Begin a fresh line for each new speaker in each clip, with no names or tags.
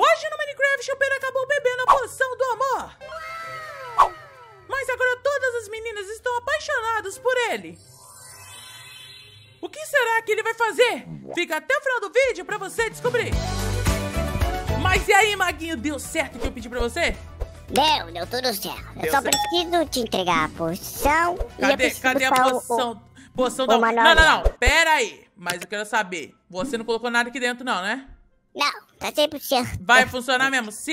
Hoje no Minecraft o Pedro acabou bebendo a poção do amor. Mas agora todas as meninas estão apaixonadas por ele. O que será que ele vai fazer? Fica até o final do vídeo pra você descobrir. Mas e aí, Maguinho, deu certo o que eu pedi pra você? Deu, deu tudo certo. Deu eu só certo. preciso te entregar a poção cadê, e Cadê a poção? O, poção o da... Não, não, não, pera aí. Mas eu quero saber, você não colocou nada aqui dentro não, né? Não, tá 100%. Vai funcionar mesmo. Se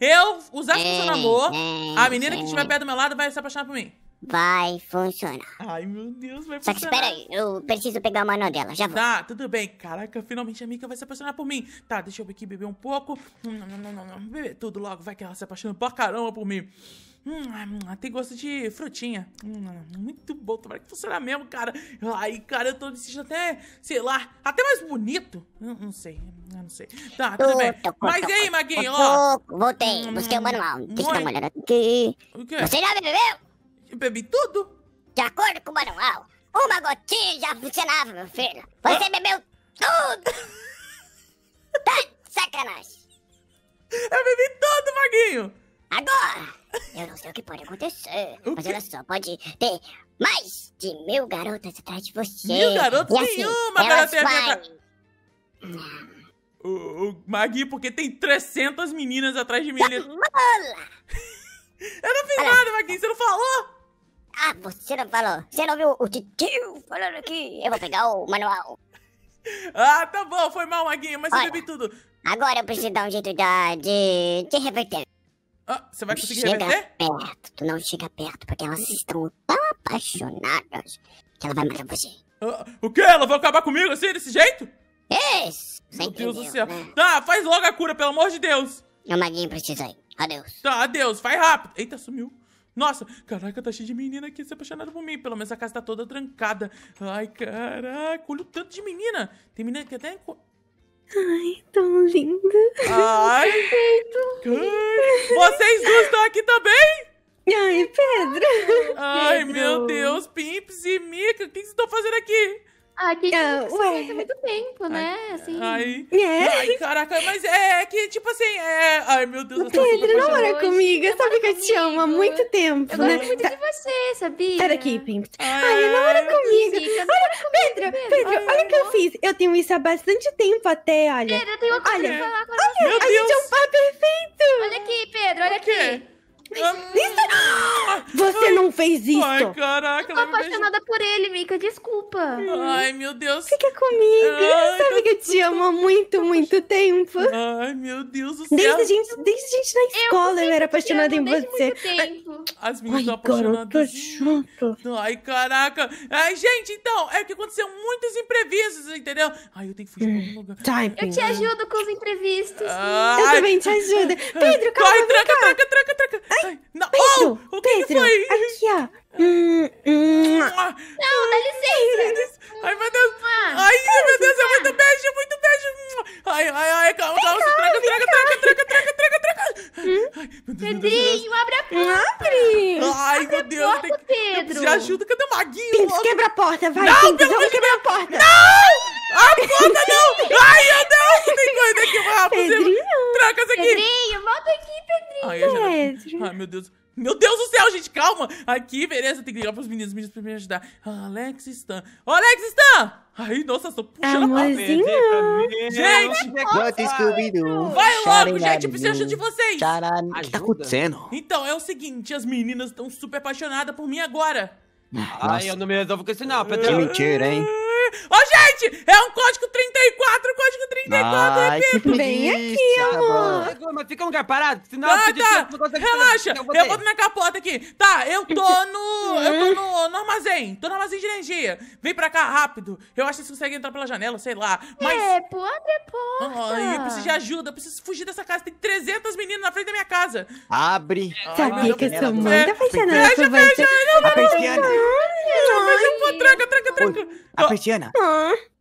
eu usar é, funcionamor, é, a menina que estiver é. perto do meu lado vai se apaixonar por mim. Vai funcionar. Ai, meu Deus, vai funcionar. Só que espera aí, eu preciso pegar o mão dela, já vou. Tá, tudo bem. Caraca, finalmente a Mika vai se apaixonar por mim. Tá, deixa eu aqui beber um pouco. Hum, hum, hum, beber tudo logo, vai que ela se apaixona pra caramba por mim. Hum, hum, tem gosto de frutinha. Hum, muito bom, tomara que funciona mesmo, cara. Ai, cara, eu tô me até, sei lá, até mais bonito. Não, hum, não sei, não sei. Tá, tudo bem. Mas aí, Maguinho, ó. Voltei, hum, busquei o manual. Deixa eu dar uma olhada aqui. O quê? Você já bebeu? Bebi tudo. De acordo com o manual, uma gotinha já funcionava, meu filho. Você ah. bebeu tudo. tá sacanagem. Eu bebi tudo, Maguinho. Agora... Eu não sei o que pode acontecer, o mas quê? olha só, pode ter mais de mil garotas atrás de você. Mil garotas? E assim, nenhuma garota atrás. O, o Magui, porque tem 300 meninas atrás de mim. Ele... eu não fiz olha. nada, Magui, você não falou? Ah, você não falou. Você não viu o titio falando aqui? Eu vou pegar o manual. Ah, tá bom, foi mal, Maguinho, mas Olha, eu bebi tudo. Agora eu preciso dar um jeito de, de, de reverter. Ah, você vai conseguir chega reverter? perto, tu não chega perto, porque elas hum. estão tão apaixonadas que ela vai matar você. Ah, o quê? Ela vai acabar comigo assim, desse jeito? Isso! Meu Deus do céu. Né? Tá, faz logo a cura, pelo amor de Deus. O maguinho precisa ir. Adeus. Tá, adeus. Vai rápido. Eita, sumiu. Nossa, caraca, tá cheio de menina aqui se apaixonando por mim. Pelo menos a casa tá toda trancada. Ai, caraca, olha o tanto de menina. Tem menina que até... Ai, tão linda. Ai, perfeito. Vocês duas estão aqui também? Ai, Pedro. Ai, Pedro. meu Deus, Pimps e Mica, o que vocês estão fazendo aqui? Ah, que isso tipo, ah, ué. Há muito tempo, né? Ai, assim. Ai, é. ai, caraca, mas é, é que, tipo assim, é. Ai, meu Deus, céu. Pedro, não mora comigo, eu sabe que eu te amo há muito tempo. Eu né? gosto muito tá. de você, sabia? Pera aqui, Pimp. Ai, ah, ai não mora é, comigo. Olha, Pedro, Pedro, Pedro ai, olha o que eu fiz. Eu tenho isso há bastante tempo até, olha. Pedro, eu tenho uma coisa olha, pra falar com olha, a gente. Deus. é um par perfeito. Olha aqui, Pedro, olha aqui. Isso... É- você não fez isso! Ai, caraca, tô apaixonada por ele, Mika, desculpa. Ai, meu Deus. Fica comigo. Ai, Sabe que eu te amo há muito, muito tempo. Ai, meu Deus do céu. Desde a gente, desde a gente na escola eu, eu era apaixonada em você. Muito tempo. As meninas estão apaixonadas. junto. É ai, caraca. Ai, gente, então, é que aconteceu muitos imprevistos, entendeu? Ai, eu tenho que fugir pra algum hum, lugar. Tá, eu te ajudo com os imprevistos. Ah, eu também te ajudo. Pedro, calma, Ai, tranca, tranca, tranca, tranca. Ai, não. Pedro, oh, o que, Pedro, que foi? Aqui, ó. Não, dá licença. Ai, meu Deus. Ai, meu Deus, é, é muito beijo, muito beijo. Ai, ai, ai, calma, calma. Traga, traga, traga, traga, traga, traga, Pedrinho, abre a porta. Deus. Porta, que... Pedro. Eu ajuda. Cadê o Maguinho? Pintos, quebra a porta, vai. Não, Pintos, vamos quebrar a porta. Não! A porta não! Ai, meu Deus! Tem coisa aqui, rápido. Pedrinho. Troca isso aqui. Pedrinho, volta aqui, Pedrinho. Ai, Pedro. Ai, meu Deus. Meu Deus do céu, gente, calma. Aqui, beleza, tem que ligar pros meninos, meninos pra me ajudar. Ah, Alex Stan. Ô, Alex Stan! Ai, nossa, tô é puxando a pra ver. Gente! Nossa, é Vai logo, gente, preciso de vocês. Charan... O que tá acontecendo? Então, é o seguinte, as meninas estão super apaixonadas por mim agora. Ah, nossa. Ai, eu não me resolvo com esse não, Pedro. Que mentira, hein? Ô, gente! É um código 34, código 34, Ai, repito. Vem aqui, amor. mas fica um lugar parado, senão... Ah, tá, tá. Relaxa, eu, vou na minha capota aqui. Tá, eu tô no eu tô uhum. no, no, armazém, tô no armazém de energia. Vem pra cá rápido. Eu acho que vocês conseguem entrar pela janela, sei lá. Mas. É, pô, abre eu preciso de ajuda, eu preciso fugir dessa casa. Tem 300 meninas na frente da minha casa. Abre. Ai, Sabia que essa mãe tá fechando a Fecha, fecha. Não, não, não. Fecha, pô, tranca, tranca, tranca. A persiana.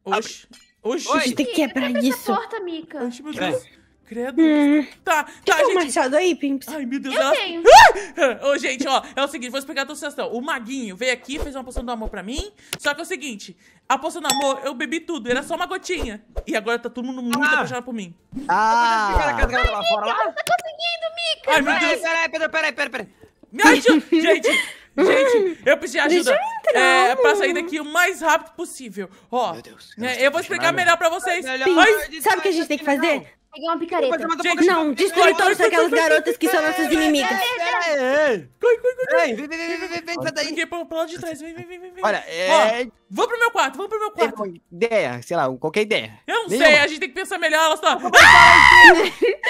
Oxi. Oxi. Você tem que quebrar isso. Essa porta, Mica. Oxi, meu Deus. Credo. Hum. Tá, tá, Tem gente. Um machado aí, Pimps. Ai, meu Deus. Eu ela... tenho. Ô, gente, ó, é o seguinte, vou explicar a tua situação. O Maguinho veio aqui, fez uma poção do amor pra mim, só que é o seguinte, a poção do amor, eu bebi tudo, era só uma gotinha. E agora tá todo mundo muito ah. apaixonado por mim. Ah! Cara, lá fora, lá. Não tá conseguindo, Mica. Ai, meu Deus. Peraí, peraí, peraí, peraí, peraí. Me ajuda, gente. Gente, eu preciso de ajuda é, pra sair daqui o mais rápido possível. Ó, Meu Deus, eu, né, eu vou explicar melhor pra vocês. Sim, Ai, sabe o que a gente tem que fazer? Peguei uma picareta. Uma Gente, não, destrói todas aquelas garotas que são é, nossas inimigas. É, é, Ei, vem, vem, vem, vem, vem, vem, daí. Fiquei pro lado de trás, vem, vem, vem, vem. Olha, é... Vamos pro meu quarto, vamos pro meu quarto. Tem ideia, sei lá, qualquer ideia. Eu não sei, a gente tem que pensar melhor, ela só...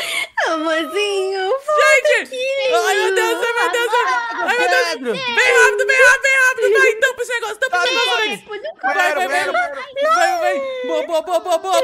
Ah, amorzinho, Gente! Aqui, ai, meu Deus, ai, meu Deus, ai, meu Deus. Vem rápido, vem rápido, vem rápido. Tá, então pro esse negócio, então pra esse tá negócio. Vai, vai, vai boa, boa, boa, boa,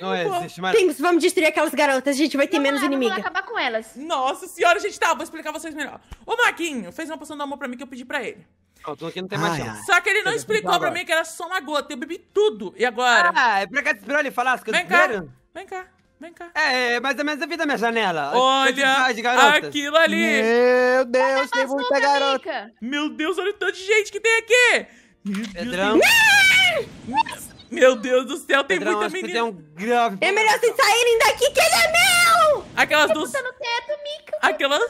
Não existe mais. Temos, vamos destruir aquelas garotas, a gente vai ter Vamos menos lá, vamos lá acabar com elas. Nossa senhora, gente, tá, vou explicar vocês melhor. O Marquinho fez uma poção do amor pra mim que eu pedi pra ele. Pronto, aqui não tem mais Ai, Só que ele não Cadê? explicou pra mim que era só uma gota, eu bebi tudo. E agora? Ah, é pra cá esperou ele falar as coisas Vem cá, primeiro? vem cá, vem cá. É, é, é, é mais ou menos a vida, minha janela. Olha, de aquilo ali. Meu Deus, tem muita garota. Meu Deus, olha o tanto de gente que tem aqui! Meu é Deus, Pedrão. Meu Deus do céu, tem Pedrão, muita menina. um grave... É melhor vocês saírem daqui que ele é meu! Aquelas duas... Tá teto, Aquelas...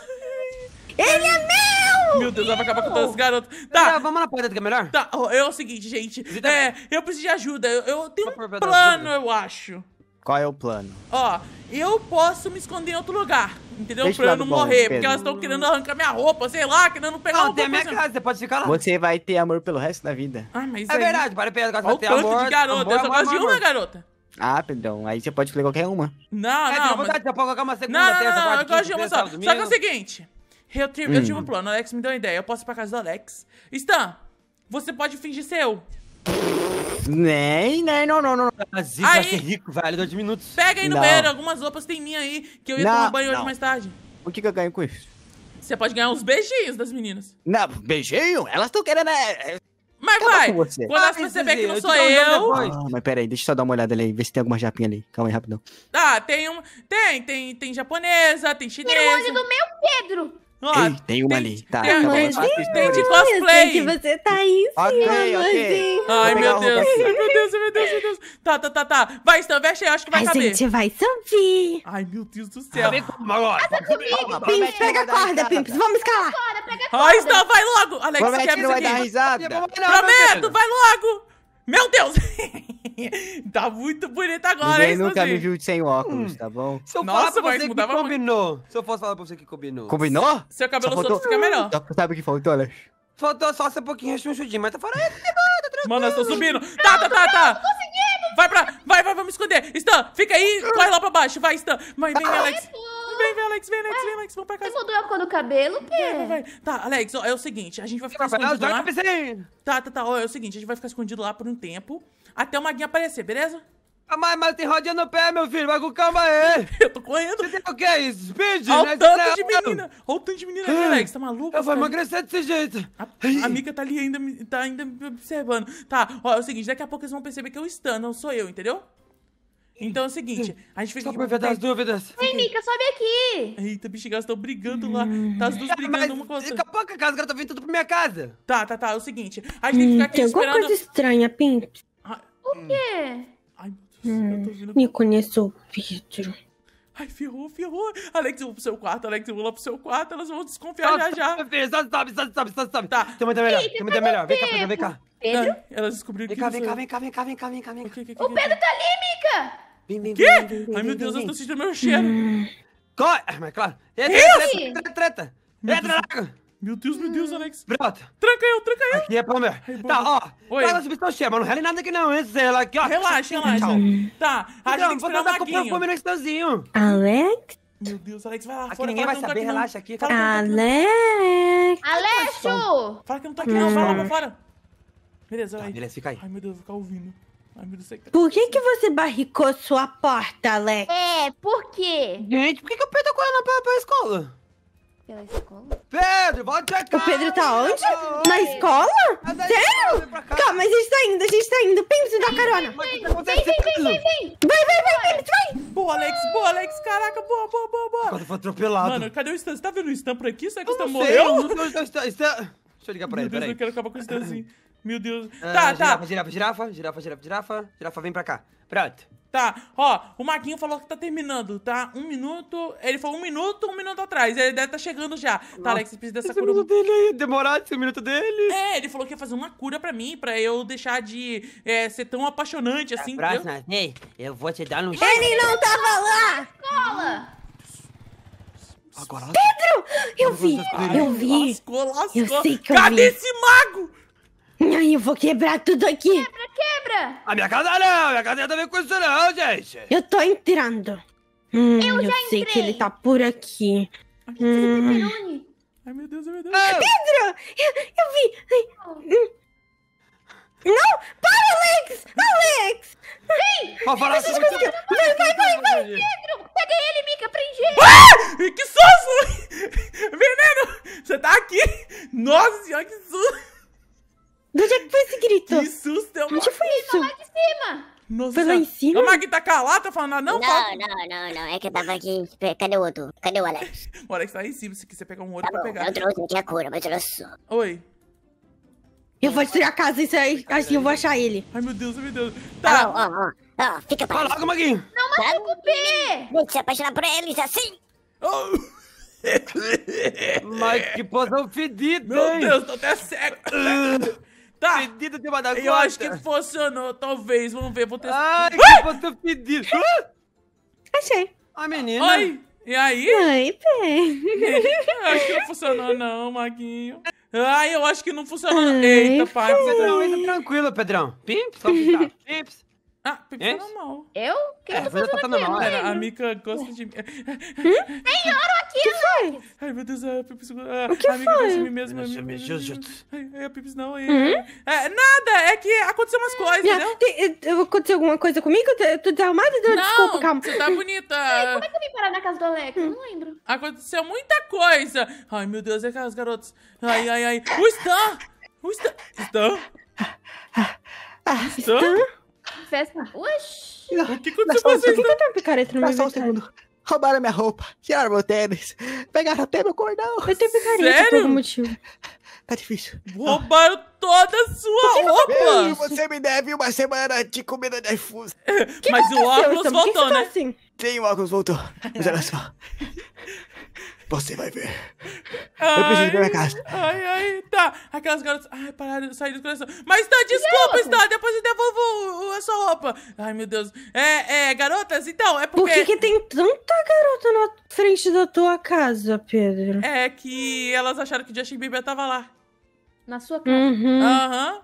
Ele é meu! Meu Deus, meu! ela vai acabar com todas as garotas. Tá. vamos na porta que é melhor? Tá, é o seguinte, gente. É, eu preciso de ajuda. Eu, eu tenho um plano, eu acho. Qual é o plano? Ó, eu posso me esconder em outro lugar, entendeu? Deixa pra eu não bom, morrer, Pedro. porque elas estão querendo arrancar minha roupa, sei lá, querendo pegar Não, tem a minha coisa. casa, você pode ficar lá. Você vai ter amor pelo resto da vida. Ah, mas é aí... verdade, para Pedro, você vai ter tanto amor. de garota, amor, eu só amor, gosto de uma garota. Ah, perdão. aí você pode escolher qualquer uma. Não, é, não. Vontade, mas... Você pode colocar uma segunda, não, terça, não, quarta, eu gosto de uma só. Só que é o seguinte, eu, tive, hum. eu tive um hum. plano, o Alex me deu uma ideia, eu posso ir pra casa do Alex. Stan, você pode fingir ser eu. Nem, nem, não, não, não. A Zica aí, vai ser rico, vale dois minutos. Pega aí no não. banheiro, algumas roupas tem minha aí, que eu ia não, tomar banho não. hoje mais tarde. O que, que eu ganho com isso? Você pode ganhar uns beijinhos das meninas. Não, beijinho? Elas estão querendo... É... Mas vai, você. quando elas ah, perceber que não eu sou eu... Ah, mas pera aí, deixa eu só dar uma olhada ali, ver se tem alguma japinha ali. Calma aí, rapidão. Ah, tem um... Tem, tem, tem japonesa, tem chinesa... Tem do meu Pedro! Ó, Ei, tem uma tem, ali. Tá, tem, tá tem, tem de cosplay. que você tá em cima, okay, Ai, meu Deus. Ai, meu Deus, meu Deus, meu Deus. Tá, tá, tá, tá. Vai, Stan, veste aí, acho que vai caber. A gente vai subir. Ai, meu Deus do céu. Vem comigo agora. Passa comigo, Pimps. Pega a corda, Pimps. Vamos escalar. Bora, pega a corda. Ai, Stan, vai logo. Alex, Promete quebra isso aqui. Vai dar risada. Prometo, vai logo. Meu Deus. tá muito bonito agora, Ninguém nunca me viu sem óculos, tá bom? Se eu Nossa, mas você que combinou. Muito. Se eu fosse falar pra você que combinou. Combinou? Seu cabelo solto fica melhor. Sabe o que faltou, Alex? Faltou só um pouquinho rechonchudinho, mas tá fora. Né, tranquilo. Mano, eu tô subindo. Tá, tá, tá, tá. Vai pra... Vai, vai, vamos esconder. Stan, fica aí. Corre lá pra baixo. Vai, Stan. Vai, vem, Alex. Vem, vem, Alex, vem, Alex, vem, Alex, vamos pra casa. Você mudou a cor do cabelo, Pê? Vai, vai, vai. Tá, Alex, ó, é o seguinte, a gente vai ficar escondido lá. Tá, tá, tá, ó, é o seguinte, a gente vai ficar escondido lá por um tempo, até o maguinha aparecer, beleza? Ah, mas, mas tem rodinha no pé, meu filho. Vai com calma aí. eu tô correndo. Você tem o quê? Speed? Olha o né? tanto de menina. Olha o tanto de menina né, ali, ah, Alex. Tá maluco? Eu vou emagrecer desse jeito. A, a amiga tá ali ainda, tá ainda me observando. Tá, ó, é o seguinte. Daqui a pouco eles vão perceber que eu estando, não sou eu, entendeu? Então é o seguinte, a gente fica Só aqui... Só pra das dúvidas. Ei, Mika, sobe aqui! Eita, bicho, elas estão brigando lá. Hum. Tá as duas ah, brigando Mas, uma com a outra. Daqui a pouco a casa, ela tá vindo tudo pra minha casa. Tá, tá, tá, é o seguinte. A gente hum, tem que ficar aqui tem esperando... Tem alguma coisa estranha, Pink. Ah, o quê? Hum, eu tô vindo... Me conheço, Pedro. Ai, ferrou, ferrou. Alex, eu vou pro seu quarto, Alex, eu vou lá pro seu quarto, elas vão desconfiar já já. Sabe, sabe, sabe, sabe, sabe. Tá. Tem muita melhor, tem muita melhor. Vem cá, Pedro, vem cá. Pedro? elas descobriram vem que cá, vem cá, vem cá, vem cá, vem cá, vem cá, vem cá. O Pedro tá ali, Mica! Vem, vem, Quê? Ai, meu Deus, eu tô sentindo meu cheiro. Hum. Corre! Ah, mas claro. Treta, treta, treta. Entra, hum. Meu Deus, meu Deus, Alex. Pronto. Tranca eu, tranca eu. Aqui é pra meu. tá, ó. Oi. Tá, substituição cheia, mas não rela nada aqui não, hein, Zela. Aqui, ó. Relaxa, relaxa. Tchau. Tá, a então, gente tem que esperar o Marquinho. Vou no instantinho. Alex? Meu Deus, Alex, vai lá aqui fora. ninguém vai tá saber, relaxa aqui. Alex! Alexo! Fala que eu não tô tá tá aqui não, fala lá pra fora. Beleza, vai. Beleza, fica aí. Ai, meu Deus, vou ficar ouvindo. Ai, meu Deus, por que, que você barricou sua porta, Alex? É, por quê? Gente, por que, que o Pedro tá correndo pra, pra escola? pela escola? Pedro, volta cá! O Pedro tá onde? Na escola? Sério? Calma, mas a gente tá indo, a gente tá indo. Pim, você dá carona. Vem, tá vem, vem, vem, vem, vem. Vai, vai, vai, vai, vai. Boa, Alex, boa, Alex. Caraca, boa, boa, boa, boa. Agora foi atropelado. Mano, cadê o Stan? Você tá vendo o Stan por aqui? Será que o Stan morreu? Tá deixa eu ligar pra ele, peraí. Meu Deus, eu quero acabar com o Stanzinho. Meu Deus. Ah, tá, tá. Girafa, girafa, girafa, girafa, girafa. Girafa, vem pra cá. Pronto. Tá, ó, o Marquinho falou que tá terminando, tá? Um minuto. Ele falou um minuto, um minuto atrás. Ele deve tá chegando já. Tá, Nossa, tá, Alex, precisa dessa esse cura. Minuto dele aí, demorado esse minuto dele. É, ele falou que ia fazer uma cura pra mim, pra eu deixar de é, ser tão apaixonante assim. A próxima vez, eu vou te dar um. Ele não tava lá! Cola! Agora. Pedro! Eu vi! Tá eu vi! Lascou, lascou! Eu sei que eu Cadê vi. esse mago? Ai, eu vou quebrar tudo aqui. Quebra, quebra! A minha casa não, a minha casa não tem com isso não, gente. Eu tô entrando. Hum, eu, eu sei entrei. que ele tá por aqui. hum. Ai, meu Deus, meu Deus. Ah, Pedro! Eu, eu vi. Hum. Não! Para, Alex! Alex! Vem! Vai, vai, vai, vai, vai! Pedro! Pega ele, Mica, prende ele! Ah! Que susto! Veneno! Você tá aqui? Nossa senhora, que susto! querido? Que susto! Eu Onde foi isso? Lá de cima! Nossa, foi lá em cima? O Mag tá calado, tá falando nada, ah, não? Não, não, não, não. É que eu tava aqui. Cadê o outro? Cadê o Alex? o Alex tá lá em cima. Se quiser pegar um outro, tá pra bom, pegar. Eu trouxe aqui a cura, mas eu trouxe. Oi. Eu vou destruir a casa, isso aí. Assim eu vou achar ele. Ai, meu Deus, meu Deus. Tá. tá. Ó, ó, ó. Fica pra Vai logo, Maguinho. Não machuca tá? o P. Vou se apaixonar por eles assim. Oh. Mas que poção fedida, Meu hein? Deus, tô até cego. Tá. Pedido de Eu acho que funcionou, talvez. Vamos ver, vou testar. Ai, que você pedido. Achei. a menina. Oi. E aí? Ai, bem. acho que não funcionou não, Maguinho. Ai, eu acho que não funcionou. Eita, pai. Pedrão, tranquilo, Pedrão. Pimps, só pimps. Ah, Pips é, é? tá normal. Eu? O que, é, eu tô fazendo tá aqui? a Mika gosta de mim. Hum? Tem ouro aqui, que Ai, meu Deus, a Pips... A, o que a Mika gosta de mim mesmo. Eu me Jujutsu. Ai, a Pips não. Hum? É, nada, é que aconteceu umas coisas, entendeu? Eh, aconteceu alguma coisa comigo? Eu tô desarrumada? Então não, Desculpa, calma. você tá bonita. como é que eu vim parar na casa do Alex? Eu não hum. lembro. Aconteceu muita coisa. Ai, meu Deus, é aquelas garotas. Ai, ai, ai. O Stan! O Stan? Stan? Ah, Stan? Festa. Oxi! Ah, o que aconteceu com vocês? Por que tem um picareta no meu Só um segundo. Roubaram minha roupa, tiraram meu tênis, pegaram até meu cordão. Eu tenho picareta Sério? por algum motivo. Tá difícil. Roubaram toda a sua roupa! Meu, você me deve uma semana de comida de iFood. Mas o óculos voltou, tá né? Sim, o óculos voltou. Mas é. olha só. Você vai ver. Ai, eu preciso ir pra minha casa. Ai, ai, tá. Aquelas garotas. Ai, pararam, saí do coração. Mas tá, desculpa, está. Depois eu devolvo a sua roupa. Ai, meu Deus. É, é, garotas, então, é porque. Por que, que tem tanta garota na frente da tua casa, Pedro? É que elas acharam que o Justin Bieber tava lá. Na sua casa. Uhum. Aham. Uhum. Uhum.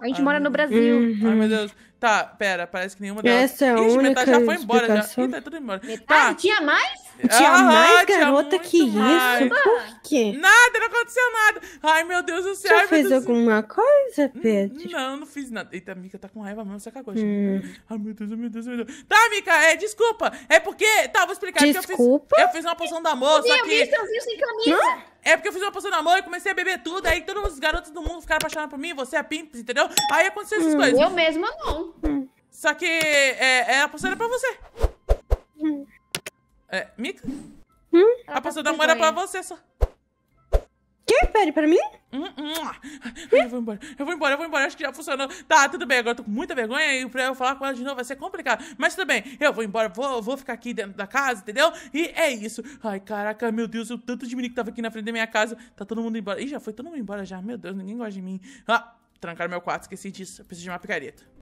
A gente ah, mora no Brasil. Uhum. Ai, meu Deus. Tá, pera, parece que nenhuma delas. Essa é a Ixi, única metade já foi embora. Já. Ih, tá tudo embora. Metade? Tá. Tinha mais? Tinha ah, mais garota que mais. isso? Por quê? Nada, não aconteceu nada. Ai, meu Deus do céu. Você fez alguma coisa, hum, Pedro? Não, não fiz nada. Eita, Mica tá com raiva mesmo, você cagou. Hum. Ai, meu Deus, meu Deus, meu Deus. Tá, Mica, é, desculpa. É porque, tá, vou explicar. Desculpa? É eu fiz, eu fiz, uma poção da moça meu, aqui. Meu Deus, sem camisa. É porque eu fiz uma poção da mão e comecei a beber tudo. Aí todos os garotos do mundo ficaram apaixonados por mim. Você é Pimps, entendeu? Aí aconteceu essas hum, coisas. Eu mesma não. Hum. Só que é, é a poção era pra você. É, Mika? Hum? Ela passou da mora pra você só. Quê? Pede pra mim? Hum, hum. Ah. Eu vou embora, eu vou embora, eu vou embora. Acho que já funcionou. Tá, tudo bem. Agora eu tô com muita vergonha e pra eu falar com ela de novo vai ser complicado. Mas tudo bem, eu vou embora, vou, vou ficar aqui dentro da casa, entendeu? E é isso. Ai, caraca, meu Deus, o tanto de menino que tava aqui na frente da minha casa. Tá todo mundo embora. Ih, já foi todo mundo embora já. Meu Deus, ninguém gosta de mim. Ah, trancaram meu quarto, esqueci disso. Eu preciso de uma picareta.